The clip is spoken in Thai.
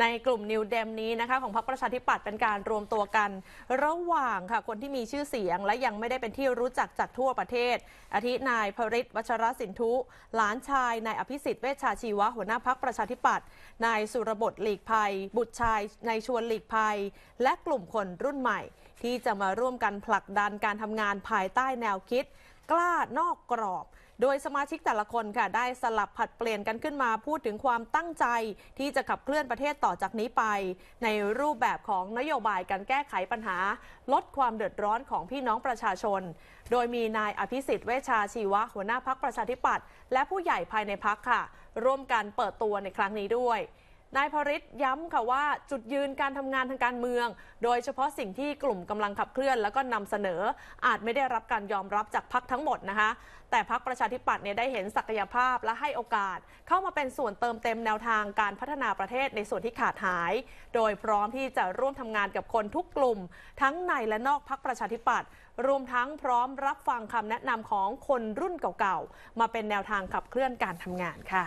ในกลุ่มนิวเดมนี้นะคะของพรรคประชาธิปัตย์เป็นการรวมตัวกัน ระหว่างค่ะคนที่มีชื่อเสียง และยังไม่ได้เป็นที่รู้จักจากทั่วประเทศอาทินายพริศวัชรสินทุหลานชายนายอภิสิทธิ์เวชชาชีวะหัวหน้าพรรคประชาธิปัตย์นายสุรบดหลีกภัย บุตรชายนายชวนหลีกภัย และกลุ่มคนรุ่นใหม่ ที่จะมาร่วมกันผลักดันการทำงานภายใต้แนวคิดกล้านอกกรอบ โดยสมาชิกแต่ละคนค่ะได้สลับผัดเปลี่ยนกันขึ้นมาพูดถึงความตั้งใจที่จะขับเคลื่อนประเทศต่อจากนี้ไป ในรูปแบบของนโยบายการแก้ไขปัญหา ลดความเดือดร้อนของพี่น้องประชาชน โดยมีนายอภิสิทธิ์เวชชาชีวะหัวหน้าพักประชาธิปัตย์และผู้ใหญ่ภายในพักค่ะ ร่วมกันเปิดตัวในครั้งนี้ด้วยนายพริตย้ำค่ะว่าจุดยืนการทำงานทางการเมือง โดยเฉพาะสิ่งที่กลุ่มกำลังขับเคลื่อนแล้วก็นำเสนอ อาจไม่ได้รับการยอมรับจากพักทั้งหมดนะคะ แต่พักประชาธิปัตย์เนี่ยได้เห็นศักยภาพและให้โอกาส เข้ามาเป็นส่วนเติมเต็มแนวทางการพัฒนาประเทศในส่วนที่ขาดหาย โดยพร้อมที่จะร่วมทำงานกับคนทุกกลุ่ม ทั้งในและนอกพักประชาธิปัตย์รวมทั้งพร้อมรับฟังคำแนะนำของคนรุ่นเก่าๆมาเป็นแนวทางขับเคลื่อนการทำงานค่ะ